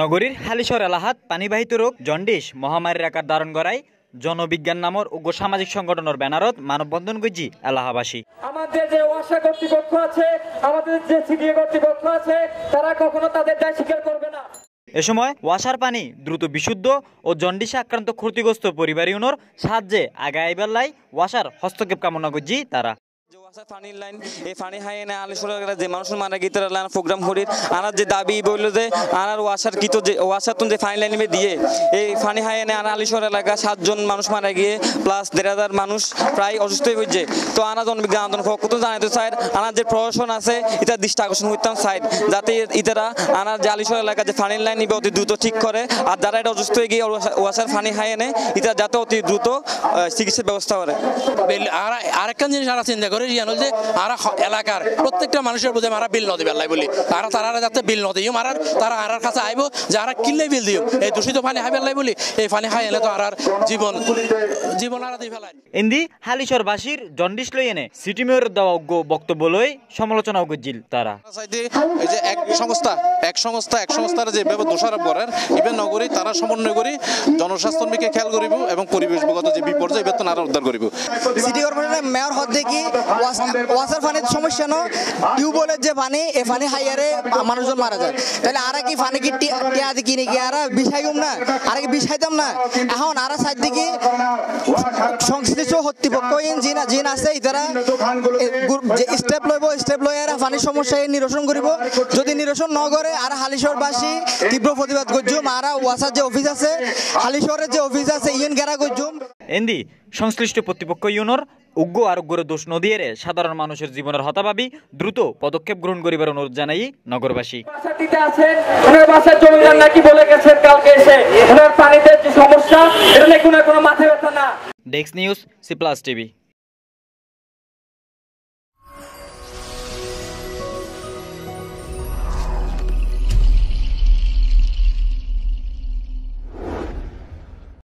নগরীর হালিশর এলাহাত পানিবাহিত রোগ জন্ডিস মহামারীর আকার ধারণ করায় জনবিজ্ঞান নামর উগ্র সামাজিক সংগঠনের ব্যানারত মানববন্ধন গজি এলাহাবাসী আমাদের যে ওয়াসা কর্তৃপক্ষ আছে আমাদের যে সিডিএ কর্তৃপক্ষ আছে তারা কখনো তাদের দায় স্বীকার করবে না এ সময় ওয়াসার পানি দ্রুত বিশুদ্ধ ও জন্ডিসে আক্রান্ত ক্ষতিগ্রস্ত পরিবার ইউনোর সাহায্যে আগায় বেলায় ওয়াসার হস্তক্ষেপ কামনা করছি তারা বাফসা ফানির লাইন এই ফানি হাই না আলিশোরা যে মানুষ মারা গিতার লাইন প্রোগ্রাম হরির আনার যে দাবি বললো যে আনার ওয়াশার কিত যে ওয়াসার তুন যে ফাইন লাইন দিয়ে এই ফানি হাই না আনা আলিশোর এলাকা সাতজন মানুষ মারা গিয়ে প্লাস দেড় হাজার মানুষ প্রায় অসুস্থ হয়েছে তো আনা জনবিজ্ঞান আন্দোলন ফকত জানাইতে চাই আনার যে প্রশাসন আছে এটা দৃষ্টি আকর্ষণ করতাম সাইড যাতে ইতারা আনার যে আলিশোর এলাকা যে ফানির লাইন নিবে অতি দ্রুত ঠিক করে আর যারা এটা অসুস্থ হয়ে গিয়ে ওয়াসার ফানি হাই এনে এটা যাতে অতি দ্রুত চিকিৎসার ব্যবস্থা করে আর আরেকটা জিনিস আমরা চিন্তা করি ইয়ান যে আরা এলাকার প্রত্যেকটা মানুষের বুঝে মারা বিল নদী বেলায় বলি আর তারা যাতে বিল নদী মারার তারা আরার কাছে আইব যে কিনলে বিল দিও এই দূষিত পানি হাই বেলায় বলি এই পানি হাই এলে তো আরার জীবন জীবন আরা ফেলায় ইন্দি হালিশরবাসীর জন্ডিস লই এনে সিটি মেয়র দেওয়া অজ্ঞ বক্তব্য লই সমালোচনা অজ্ঞ তারা এই যে এক সংস্থা এক সংস্থা এক সংস্থার যেভাবে দোষারোপ করার ইভেন নগরী তারা সমন্বয় করি জনস্বাস্থ্যমিকে খেয়াল করিব এবং পরিবেশগত যে বিপর্যয় বেতন আরো উদ্ধার করিব সিটি কর্পোরেশনের মেয়র হদ্দে কি ওয়াসার ফানির সমস্যা ন টিউবওয়েলের যে পানি এ পানি হাইয়ারে মানুষজন মারা যায় তাহলে আর কি পানি কি টিয়া কিনে কি আর বিষাইম না আর কি বিষাইতাম না এখন আর সাইড দিকে সংশ্লিষ্ট কর্তৃপক্ষ জিন জিন আছে ইতারা যে স্টেপ লইব স্টেপ লই আর পানির সমস্যা এ নিরসন করিব যদি নিরসন ন করে আর হালিশরবাসী তীব্র প্রতিবাদ করছো আর ওয়াসার যে অফিস আছে হালিশরের যে অফিস আছে ইয়েন গেরা করছো এন্দি সংশ্লিষ্ট প্রতিপক্ষ ইউনর উগ্র আরোগ্যের দোষ নদিয়েরে সাধারণ মানুষের জীবনের হতাভাবি দ্রুত পদক্ষেপ গ্রহণ করিবার অনুরোধ জানাই নগরবাসী আছেন ডেক্স নিউজ সি প্লাস টিভি